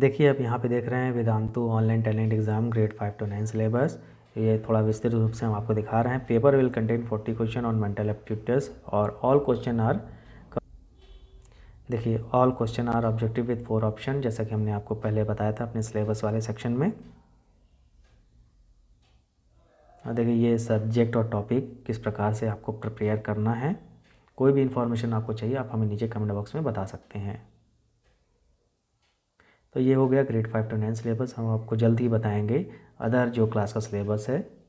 देखिए आप यहाँ पे देख रहे हैं Vedantu online talent exam grade five to nine syllabus ये थोड़ा विस्तृत रूप से हम आपको दिखा रहे हैं paper will contain forty question on mental aptitude और ऑल क्वेश्चन आर देखिए all question are objective with four option जैसा कि हमने आपको पहले बताया था अपने सिलेबस वाले सेक्शन में और देखिए ये सब्जेक्ट और टॉपिक किस प्रकार से आपको प्रिपेयर करना है कोई भी इन्फॉर्मेशन आपको चाहिए आप हमें नीचे कमेंट बॉक्स में बता सकते हैं तो ये हो गया grade five to nine syllabus हम आपको जल्द ही बताएंगे अदर जो क्लास का सिलेबस है